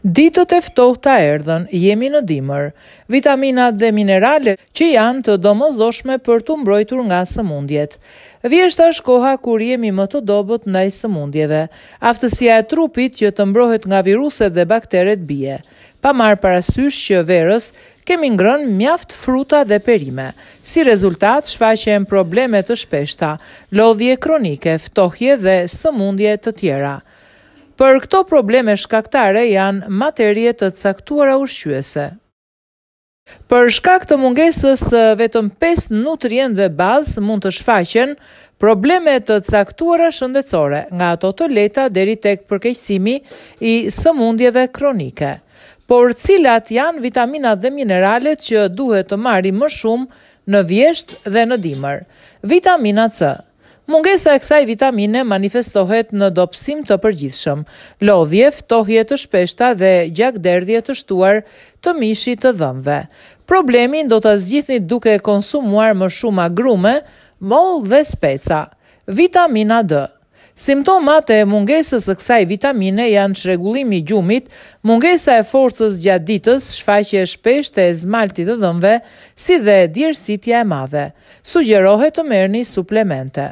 Ditët e ftohta erdhën, jemi në dimër. Vitaminat dhe mineralet që janë të domozdoshme për të mbrojtur nga sëmundjet. Vjesht është koha kur jemi më të dobët ndaj sëmundjeve. Aftësia e trupit që të mbrohet nga viruset dhe bakteret bie. Pa marë parasysh që verës, kemi ngrën mjaft fruta dhe perime. Si rezultat, shfaqen problemet të shpeshta, lodhje kronike, ftohje dhe sëmundje të tjera. Për këto probleme shkaktare janë materie të caktuara ushqyese. Për shkak të mungesës vetëm 5 nutrientëve bazë mund të shfaqen probleme të caktuara shëndetësore, nga ato të lehta deri tek përkeqësimi i sëmundjeve kronike. Por cilat janë vitaminat dhe mineralet që duhet të marrim më shumë në vjeshtë dhe në dimër? Vitamina C Mungesa e kësaj vitamine manifestohet në dopsim të përgjithshëm, lodhje, ftohje të shpeshta dhe gjakderdhje të shtuar të mishit të dhëmve. Problemin do të zgjithni duke konsumuar më shumë agrume, mol dhe speca. Vitamina D Simptomat e mungesës e kësaj vitamine janë shregullimi gjumit, mungesa e forcës gjatë ditës, shfaqje e shpesht e zmalti dhe dhëmve, si dhe djersitja e madhe. Sugjerohet të merë një suplemente.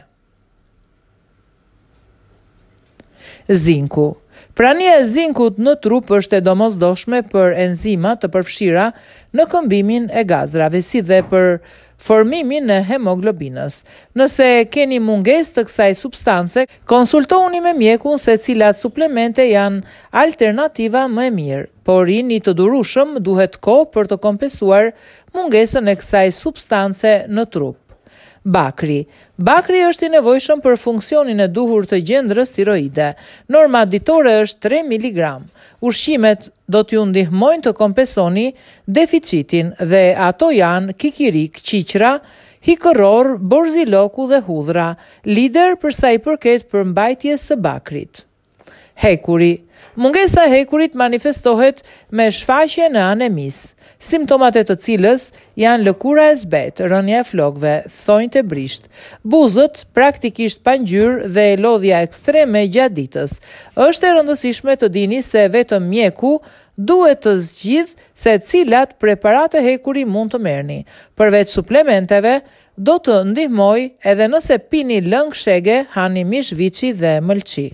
zinku. Prania e zinkut në trup është e domosdoshme për enzima të përfshira në këmbimin e gazrave si dhe për formimin e hemoglobinës. Nëse keni munges të kësaj substance, konsultohuni me mjekun se cilat suplemente janë alternativa më e mirë, por i një të durushëm duhet ko për të kompesuar mungesën e kësaj substance në trup. Bakri. Bakri është i nevojshëm për funksionin e duhur të gjendrës tiroide. Norma ditore është 3 mg. Ushqimet do t'ju ndihmojnë të kompensoni deficitin dhe ato janë kikirik, qiqra, hikëror, borziloku dhe hudhra, lider për sa i përket për mbajtjes së bakrit. Hekuri mungesa e hekurit manifestohet me shfaqje në anemis. Simptomat e të cilës janë lëkura e zbet, rënja e flokëve, thonjtë të brisht. Buzët praktikisht pa ngjyrë dhe lodhja ekstreme gjatë ditës. Është e rëndësishme të dini se vetëm mjeku duhet të zgjidh se cilat preparate hekuri mund të merrni. Përveç suplementeve, do të ndihmoj edhe nëse pini lëng shege, hani mish viçi dhe mëlçi.